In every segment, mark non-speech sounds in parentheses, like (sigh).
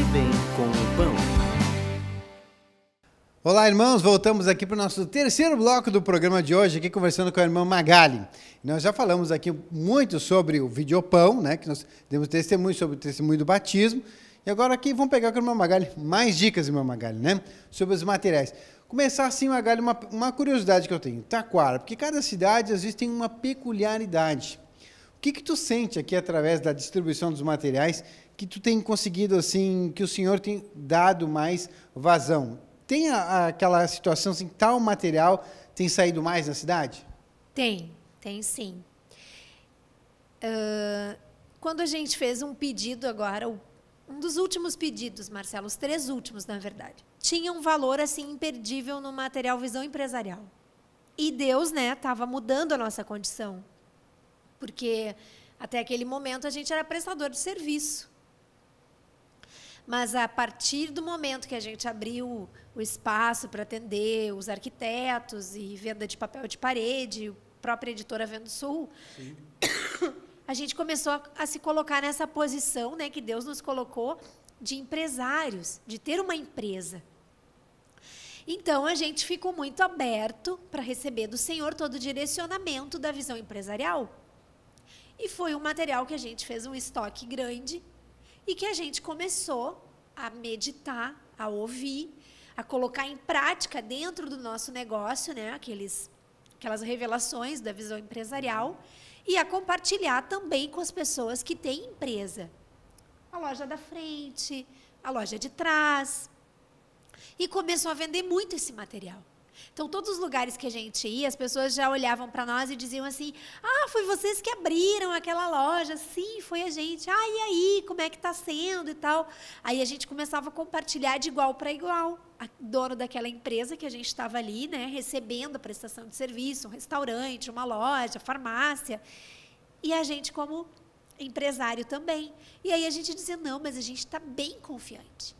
De bem com o pão. Olá, irmãos. Voltamos aqui para o nosso terceiro bloco do programa de hoje, aqui conversando com a irmã Magali. Nós já falamos aqui muito sobre o videopão, né? Que nós temos testemunho sobre o testemunho do batismo. E agora aqui vamos pegar com a irmã Magali mais dicas, irmã Magali, né? Sobre os materiais. Começar assim, Magali, uma, uma curiosidade que eu tenho. Taquara, porque cada cidade às vezes tem uma peculiaridade. O que, que tu sente aqui através da distribuição dos materiais que tu tem conseguido, assim, que o senhor tem dado mais vazão? Tem a, a, aquela situação, assim, tal material tem saído mais na cidade? Tem, tem sim. Uh, quando a gente fez um pedido agora, um dos últimos pedidos, Marcelo, os três últimos, na verdade, tinha um valor assim imperdível no material visão empresarial. E Deus, né, estava mudando a nossa condição. Porque até aquele momento a gente era prestador de serviço. Mas a partir do momento que a gente abriu o espaço para atender os arquitetos e venda de papel de parede, a própria editora Vendo Sul, Sim. (coughs) a gente começou a, a se colocar nessa posição né, que Deus nos colocou de empresários, de ter uma empresa. Então a gente ficou muito aberto para receber do Senhor todo o direcionamento da visão empresarial. E foi um material que a gente fez um estoque grande e que a gente começou a meditar, a ouvir, a colocar em prática dentro do nosso negócio, né? Aqueles, aquelas revelações da visão empresarial e a compartilhar também com as pessoas que têm empresa. A loja da frente, a loja de trás. E começou a vender muito esse material. Então, todos os lugares que a gente ia, as pessoas já olhavam para nós e diziam assim: Ah, foi vocês que abriram aquela loja. Sim, foi a gente. Ah, e aí? Como é que está sendo e tal? Aí a gente começava a compartilhar de igual para igual. A dono daquela empresa que a gente estava ali, né, recebendo a prestação de serviço, um restaurante, uma loja, farmácia. E a gente, como empresário também. E aí a gente dizia: Não, mas a gente está bem confiante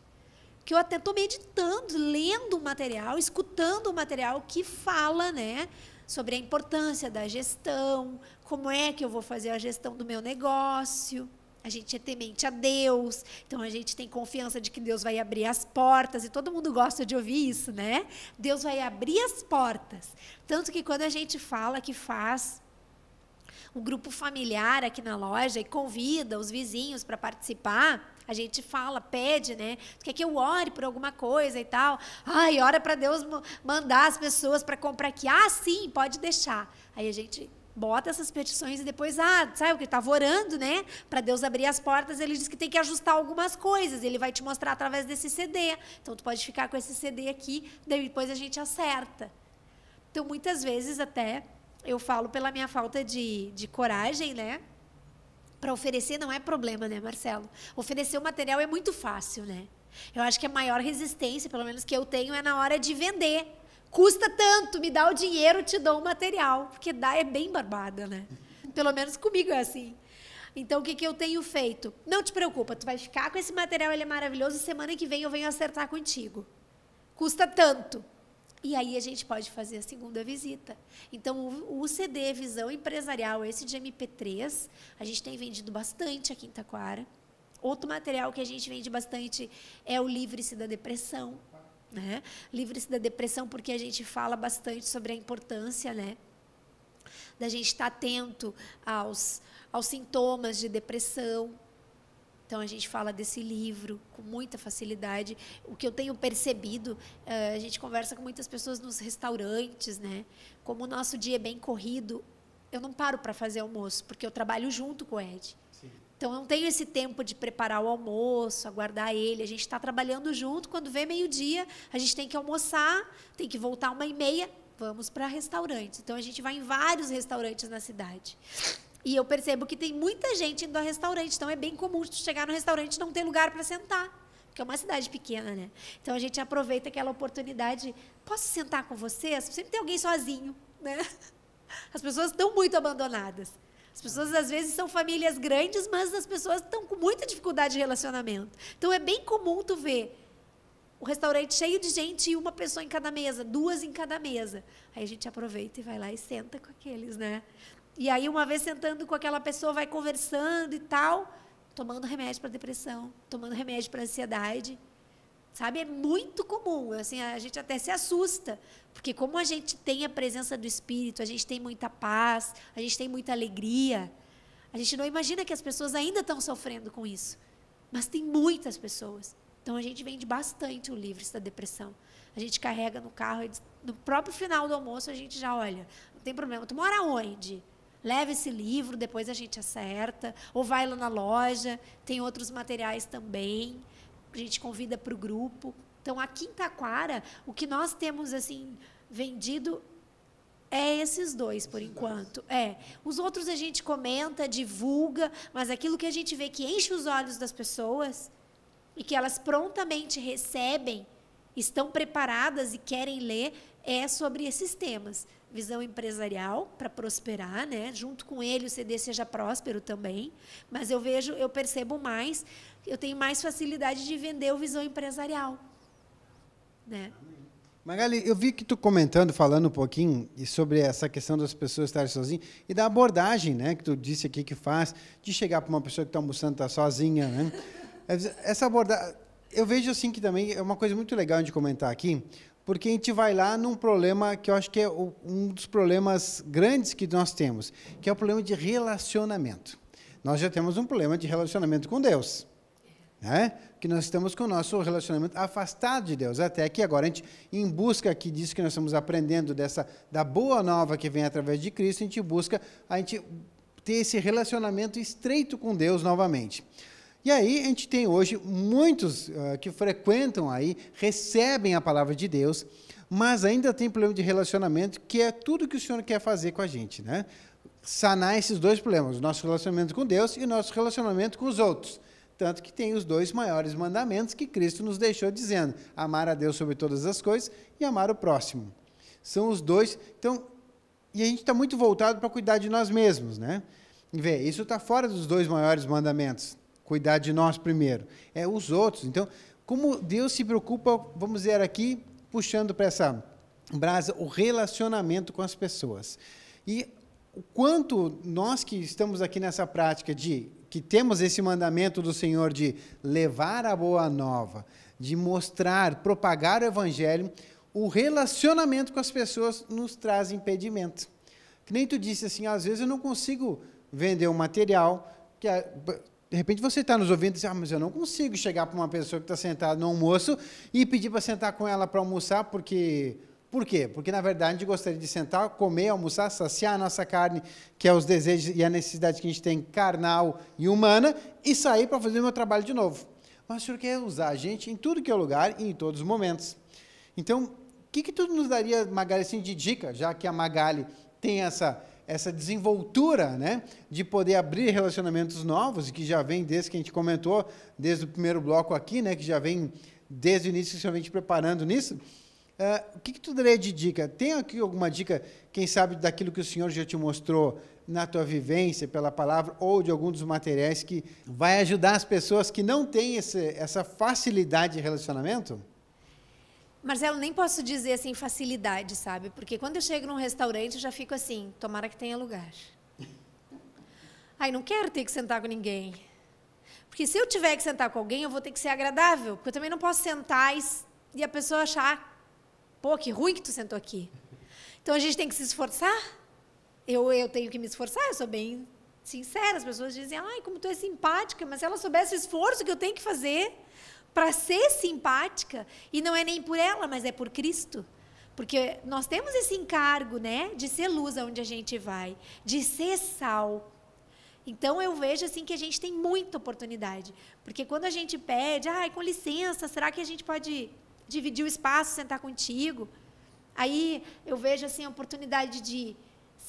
que eu até estou meditando, lendo o material, escutando o material que fala, né? Sobre a importância da gestão, como é que eu vou fazer a gestão do meu negócio. A gente é temente a Deus, então a gente tem confiança de que Deus vai abrir as portas, e todo mundo gosta de ouvir isso, né? Deus vai abrir as portas. Tanto que quando a gente fala que faz um grupo familiar aqui na loja e convida os vizinhos para participar, a gente fala, pede, né? quer que eu ore por alguma coisa e tal? Ai, ora para Deus mandar as pessoas para comprar aqui. Ah, sim, pode deixar. Aí a gente bota essas petições e depois, ah, sabe o que estava orando, né? Para Deus abrir as portas, ele diz que tem que ajustar algumas coisas, ele vai te mostrar através desse CD. Então tu pode ficar com esse CD aqui, daí depois a gente acerta. Então muitas vezes até eu falo pela minha falta de, de coragem, né? para oferecer não é problema, né, Marcelo? Oferecer o material é muito fácil, né? Eu acho que a maior resistência, pelo menos que eu tenho, é na hora de vender. Custa tanto, me dá o dinheiro, te dou o material. Porque dá é bem barbada, né? Pelo menos comigo é assim. Então, o que, que eu tenho feito? Não te preocupa, tu vai ficar com esse material, ele é maravilhoso, semana que vem eu venho acertar contigo. Custa tanto. E aí a gente pode fazer a segunda visita. Então, o CD Visão Empresarial, esse de MP3, a gente tem vendido bastante aqui em Taquara. Outro material que a gente vende bastante é o Livre-se da Depressão. Né? Livre-se da depressão porque a gente fala bastante sobre a importância né? da gente estar tá atento aos, aos sintomas de depressão, então a gente fala desse livro com muita facilidade. O que eu tenho percebido, eh, a gente conversa com muitas pessoas nos restaurantes, né? Como o nosso dia é bem corrido, eu não paro para fazer almoço, porque eu trabalho junto com o Ed. Sim. Então, eu não tenho esse tempo de preparar o almoço, aguardar ele. A gente está trabalhando junto. Quando vê meio-dia, a gente tem que almoçar, tem que voltar uma e meia, vamos para restaurante. Então, a gente vai em vários restaurantes na cidade. E eu percebo que tem muita gente indo ao restaurante, então é bem comum chegar no restaurante e não ter lugar para sentar. Porque é uma cidade pequena, né? Então a gente aproveita aquela oportunidade. Posso sentar com vocês? Sempre tem alguém sozinho, né? (laughs) As pessoas estão muito abandonadas. As pessoas às vezes são famílias grandes, mas as pessoas estão com muita dificuldade de relacionamento. Então é bem comum tu ver o restaurante cheio de gente e uma pessoa em cada mesa, duas em cada mesa. Aí a gente aproveita e vai lá e senta com aqueles, né? E aí, uma vez sentando com aquela pessoa, vai conversando e tal, tomando remédio para depressão, tomando remédio para ansiedade. Sabe? É muito comum. Assim, a gente até se assusta. Porque, como a gente tem a presença do Espírito, a gente tem muita paz, a gente tem muita alegria. A gente não imagina que as pessoas ainda estão sofrendo com isso. Mas tem muitas pessoas. Então a gente vende bastante o livro da depressão. A gente carrega no carro, no próprio final do almoço a gente já olha, não tem problema. Tu mora onde? Leve esse livro, depois a gente acerta. Ou vai lá na loja, tem outros materiais também. A gente convida para o grupo. Então, aqui em Taquara, o que nós temos assim vendido é esses dois, por enquanto. Dois. É. Os outros a gente comenta, divulga, mas aquilo que a gente vê que enche os olhos das pessoas e que elas prontamente recebem, estão preparadas e querem ler, é sobre esses temas visão empresarial para prosperar, né? Junto com ele o CD seja próspero também, mas eu vejo, eu percebo mais, eu tenho mais facilidade de vender o visão empresarial, né? Magali, eu vi que tu comentando, falando um pouquinho sobre essa questão das pessoas estarem sozinhas e da abordagem, né, que tu disse aqui que faz de chegar para uma pessoa que está almoçando está sozinha, né? (laughs) Essa abordagem, eu vejo assim que também é uma coisa muito legal de comentar aqui, porque a gente vai lá num problema que eu acho que é um dos problemas grandes que nós temos, que é o problema de relacionamento. Nós já temos um problema de relacionamento com Deus, né? que nós estamos com o nosso relacionamento afastado de Deus, até que agora a gente, em busca aqui disso que nós estamos aprendendo, dessa da boa nova que vem através de Cristo, a gente busca a gente ter esse relacionamento estreito com Deus novamente. E aí a gente tem hoje muitos uh, que frequentam aí, recebem a palavra de Deus, mas ainda tem problema de relacionamento, que é tudo que o Senhor quer fazer com a gente, né? Sanar esses dois problemas, o nosso relacionamento com Deus e o nosso relacionamento com os outros. Tanto que tem os dois maiores mandamentos que Cristo nos deixou dizendo: amar a Deus sobre todas as coisas e amar o próximo. São os dois. Então, e a gente está muito voltado para cuidar de nós mesmos, né? Vê, isso está fora dos dois maiores mandamentos cuidar de nós primeiro, é os outros. Então, como Deus se preocupa, vamos dizer aqui, puxando para essa brasa, o relacionamento com as pessoas. E o quanto nós que estamos aqui nessa prática de que temos esse mandamento do Senhor de levar a boa nova, de mostrar, propagar o evangelho, o relacionamento com as pessoas nos traz impedimento. Que nem tu disse assim, às vezes eu não consigo vender um material que de repente você está nos ouvindo e diz, ah, mas eu não consigo chegar para uma pessoa que está sentada no almoço e pedir para sentar com ela para almoçar, porque. Por quê? Porque, na verdade, a gente gostaria de sentar, comer, almoçar, saciar a nossa carne, que é os desejos e a necessidade que a gente tem carnal e humana, e sair para fazer o meu trabalho de novo. Mas o Senhor quer usar a gente em tudo que é lugar e em todos os momentos. Então, o que, que tudo nos daria, Magali, assim, de dica, já que a Magali tem essa essa desenvoltura né, de poder abrir relacionamentos novos, que já vem desde que a gente comentou, desde o primeiro bloco aqui, né, que já vem desde o início que preparando nisso. Uh, o que, que tu daria de dica? Tem aqui alguma dica, quem sabe, daquilo que o Senhor já te mostrou na tua vivência, pela palavra, ou de algum dos materiais que vai ajudar as pessoas que não têm esse, essa facilidade de relacionamento? Marcelo, nem posso dizer assim facilidade, sabe? Porque quando eu chego num restaurante, eu já fico assim, tomara que tenha lugar. Ai, não quero ter que sentar com ninguém. Porque se eu tiver que sentar com alguém, eu vou ter que ser agradável. Porque eu também não posso sentar e, e a pessoa achar, pô, que ruim que tu sentou aqui. Então a gente tem que se esforçar. Eu, eu tenho que me esforçar, eu sou bem sincera. As pessoas dizem, ai, como tu é simpática, mas se ela soubesse o esforço que eu tenho que fazer, para ser simpática, e não é nem por ela, mas é por Cristo. Porque nós temos esse encargo, né, de ser luz aonde a gente vai, de ser sal. Então eu vejo assim que a gente tem muita oportunidade, porque quando a gente pede, ai, com licença, será que a gente pode dividir o espaço, sentar contigo? Aí eu vejo assim a oportunidade de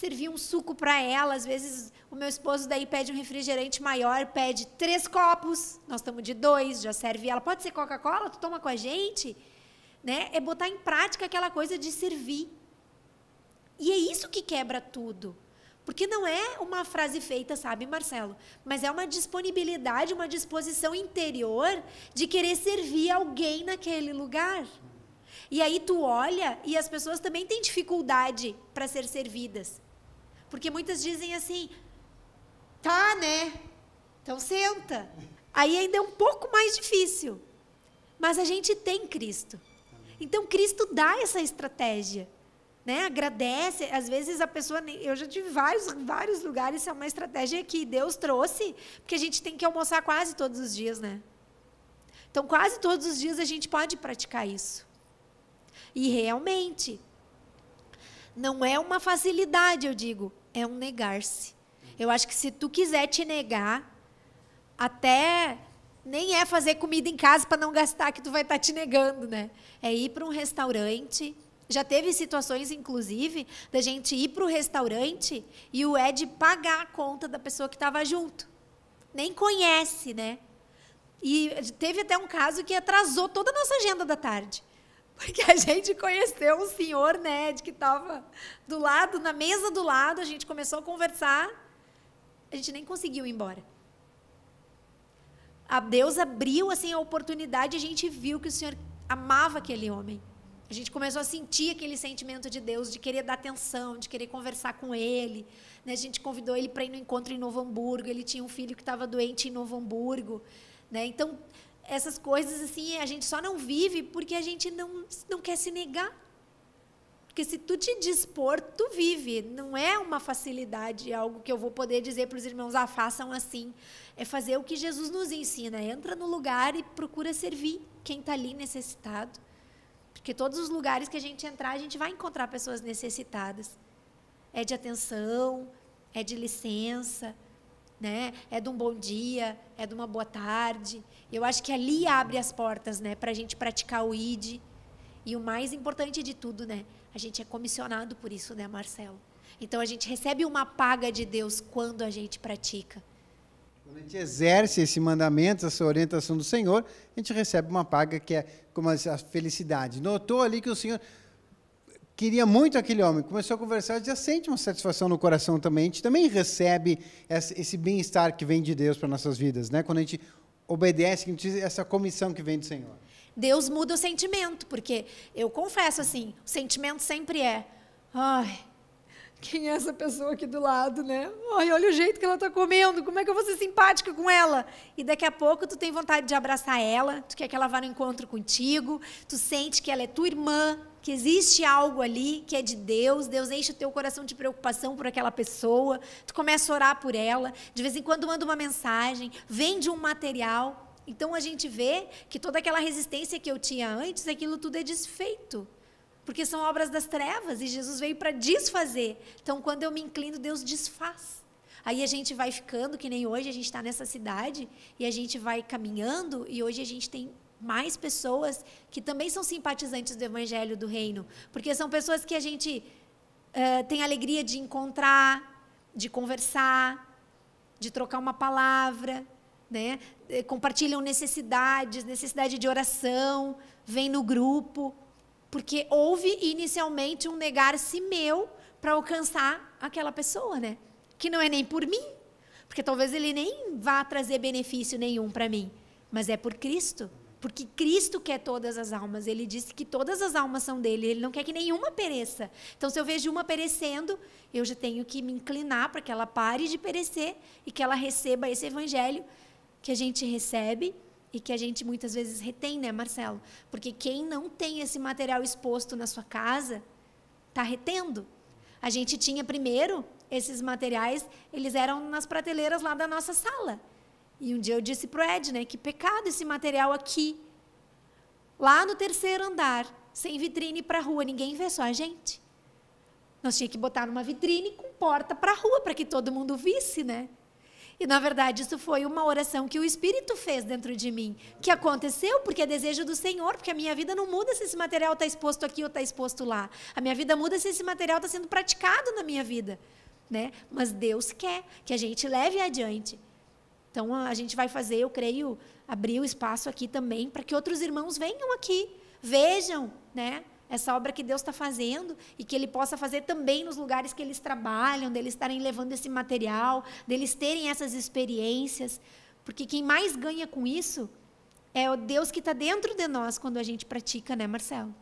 servia um suco para ela. Às vezes o meu esposo daí pede um refrigerante maior, pede três copos, nós estamos de dois, já serve ela. Pode ser Coca-Cola? Tu toma com a gente? Né? É botar em prática aquela coisa de servir. E é isso que quebra tudo. Porque não é uma frase feita, sabe, Marcelo? Mas é uma disponibilidade, uma disposição interior de querer servir alguém naquele lugar. E aí tu olha e as pessoas também têm dificuldade para ser servidas. Porque muitas dizem assim: tá, né? Então senta. Aí ainda é um pouco mais difícil. Mas a gente tem Cristo. Então Cristo dá essa estratégia. Né? Agradece, às vezes a pessoa, eu já tive vários, vários lugares, isso é uma estratégia que Deus trouxe, porque a gente tem que almoçar quase todos os dias, né? Então, quase todos os dias a gente pode praticar isso. E realmente, não é uma facilidade, eu digo, é um negar-se. Eu acho que se tu quiser te negar, até nem é fazer comida em casa para não gastar que tu vai estar tá te negando, né? É ir para um restaurante. Já teve situações, inclusive, da gente ir para o restaurante e o Ed pagar a conta da pessoa que estava junto. Nem conhece, né? E teve até um caso que atrasou toda a nossa agenda da tarde. Porque a gente conheceu um senhor Ned né, que estava do lado, na mesa do lado, a gente começou a conversar, a gente nem conseguiu ir embora. A Deus abriu assim a oportunidade, a gente viu que o senhor amava aquele homem. A gente começou a sentir aquele sentimento de Deus, de querer dar atenção, de querer conversar com ele. Né? A gente convidou ele para ir no encontro em Novo Hamburgo. Ele tinha um filho que estava doente em Novo Hamburgo. Né? Então, essas coisas assim, a gente só não vive porque a gente não, não quer se negar. Porque se tu te dispor, tu vive. Não é uma facilidade, é algo que eu vou poder dizer para os irmãos, ah, façam assim. É fazer o que Jesus nos ensina. Entra no lugar e procura servir quem está ali necessitado. Porque todos os lugares que a gente entrar, a gente vai encontrar pessoas necessitadas. É de atenção, é de licença, né? É de um bom dia, é de uma boa tarde. Eu acho que ali abre as portas, né? Para a gente praticar o ID. E o mais importante de tudo, né? A gente é comissionado por isso, né, Marcelo? Então a gente recebe uma paga de Deus quando a gente pratica. Quando a gente exerce esse mandamento, essa orientação do Senhor, a gente recebe uma paga que é como a felicidade. Notou ali que o Senhor queria muito aquele homem, começou a conversar, já sente uma satisfação no coração também. A gente também recebe esse bem-estar que vem de Deus para nossas vidas, né? Quando a gente obedece, a gente diz essa comissão que vem do Senhor. Deus muda o sentimento, porque eu confesso assim, o sentimento sempre é, ai, quem é essa pessoa aqui do lado, né? Ai, olha o jeito que ela está comendo, como é que eu vou ser simpática com ela? E daqui a pouco tu tem vontade de abraçar ela, tu quer que ela vá no encontro contigo, tu sente que ela é tua irmã, que existe algo ali que é de Deus, Deus enche o teu coração de preocupação por aquela pessoa, tu começa a orar por ela, de vez em quando manda uma mensagem, vende um material. Então a gente vê que toda aquela resistência que eu tinha antes, aquilo tudo é desfeito. Porque são obras das trevas e Jesus veio para desfazer. Então quando eu me inclino, Deus desfaz. Aí a gente vai ficando, que nem hoje a gente está nessa cidade, e a gente vai caminhando, e hoje a gente tem mais pessoas que também são simpatizantes do Evangelho do Reino, porque são pessoas que a gente uh, tem alegria de encontrar, de conversar, de trocar uma palavra, né? Eh, compartilham necessidades, necessidade de oração, vem no grupo, porque houve inicialmente um negar-se meu para alcançar aquela pessoa, né? Que não é nem por mim, porque talvez ele nem vá trazer benefício nenhum para mim, mas é por Cristo. Porque Cristo quer todas as almas. Ele disse que todas as almas são dele. Ele não quer que nenhuma pereça. Então, se eu vejo uma perecendo, eu já tenho que me inclinar para que ela pare de perecer e que ela receba esse evangelho que a gente recebe e que a gente muitas vezes retém, né, Marcelo? Porque quem não tem esse material exposto na sua casa, está retendo. A gente tinha primeiro esses materiais, eles eram nas prateleiras lá da nossa sala. E um dia eu disse para o Ed, né, que pecado esse material aqui, lá no terceiro andar, sem vitrine para a rua, ninguém vê, só a gente. Nós tínhamos que botar numa vitrine com porta para a rua, para que todo mundo visse, né? E, na verdade, isso foi uma oração que o Espírito fez dentro de mim, que aconteceu porque é desejo do Senhor, porque a minha vida não muda se esse material está exposto aqui ou está exposto lá. A minha vida muda se esse material está sendo praticado na minha vida. Né? Mas Deus quer que a gente leve adiante. Então, a gente vai fazer, eu creio, abrir o espaço aqui também para que outros irmãos venham aqui, vejam né, essa obra que Deus está fazendo e que Ele possa fazer também nos lugares que eles trabalham, deles estarem levando esse material, deles terem essas experiências. Porque quem mais ganha com isso é o Deus que está dentro de nós quando a gente pratica, né, Marcelo?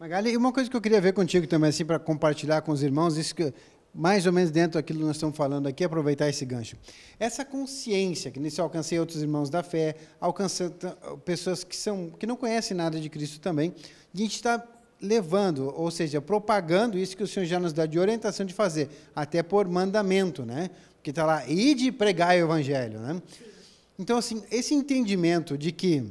Magali, uma coisa que eu queria ver contigo também, assim, para compartilhar com os irmãos, isso que mais ou menos dentro daquilo que nós estamos falando aqui, aproveitar esse gancho. Essa consciência, que nisso eu alcancei outros irmãos da fé, alcançando pessoas que, são, que não conhecem nada de Cristo também, e a gente está levando, ou seja, propagando isso que o Senhor já nos dá de orientação de fazer, até por mandamento, né? Porque está lá, ide pregar o evangelho, né? Então, assim, esse entendimento de que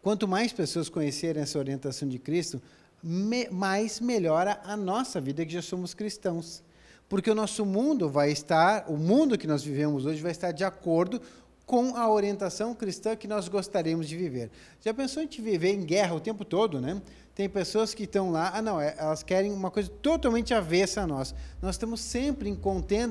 quanto mais pessoas conhecerem essa orientação de Cristo, me, mais melhora a nossa vida, que já somos cristãos. Porque o nosso mundo vai estar, o mundo que nós vivemos hoje vai estar de acordo com a orientação cristã que nós gostaríamos de viver. Já pensou em te viver em guerra o tempo todo, né? Tem pessoas que estão lá, ah não, é, elas querem uma coisa totalmente avessa a nós. Nós estamos sempre em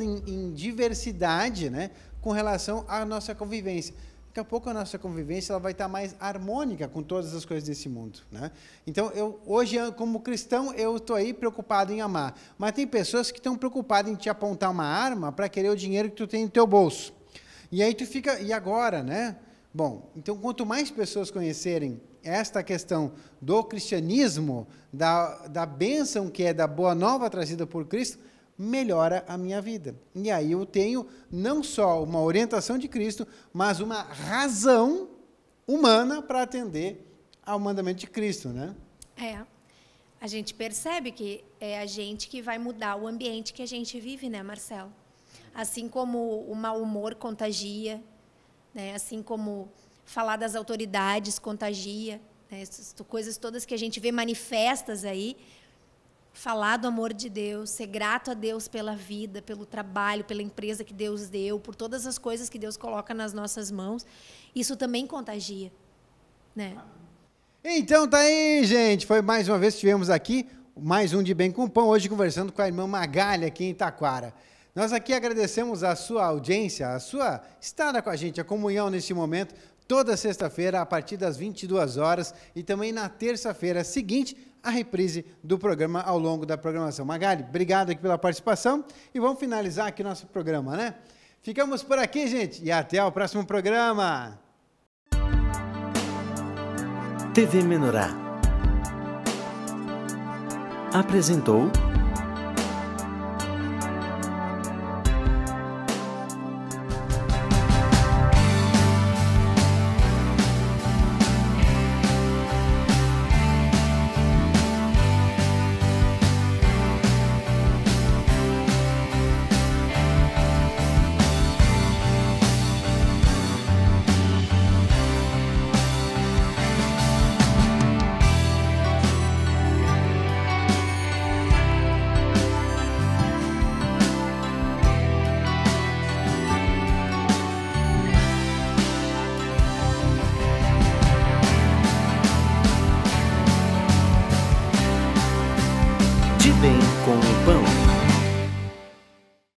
em, em diversidade, né, com relação à nossa convivência daqui a pouco a nossa convivência ela vai estar mais harmônica com todas as coisas desse mundo, né? Então eu hoje como cristão eu estou aí preocupado em amar, mas tem pessoas que estão preocupadas em te apontar uma arma para querer o dinheiro que tu tem no teu bolso. E aí tu fica e agora, né? Bom, então quanto mais pessoas conhecerem esta questão do cristianismo, da, da bênção que é da boa nova trazida por Cristo, melhora a minha vida. E aí eu tenho não só uma orientação de Cristo, mas uma razão humana para atender ao mandamento de Cristo, né? É. A gente percebe que é a gente que vai mudar o ambiente que a gente vive, né, Marcelo? Assim como o mau humor contagia, né? assim como falar das autoridades contagia, né? Essas coisas todas que a gente vê manifestas aí, falar do amor de Deus, ser grato a Deus pela vida, pelo trabalho, pela empresa que Deus deu, por todas as coisas que Deus coloca nas nossas mãos, isso também contagia, né? Então tá aí, gente. Foi mais uma vez que tivemos aqui mais um de Bem com Pão, hoje conversando com a irmã Magalha aqui em Taquara. Nós aqui agradecemos a sua audiência, a sua estada com a gente, a comunhão neste momento toda sexta-feira a partir das 22 horas e também na terça-feira seguinte a reprise do programa ao longo da programação. Magali, obrigado aqui pela participação e vamos finalizar aqui nosso programa, né? Ficamos por aqui, gente, e até o próximo programa. TV Menorá apresentou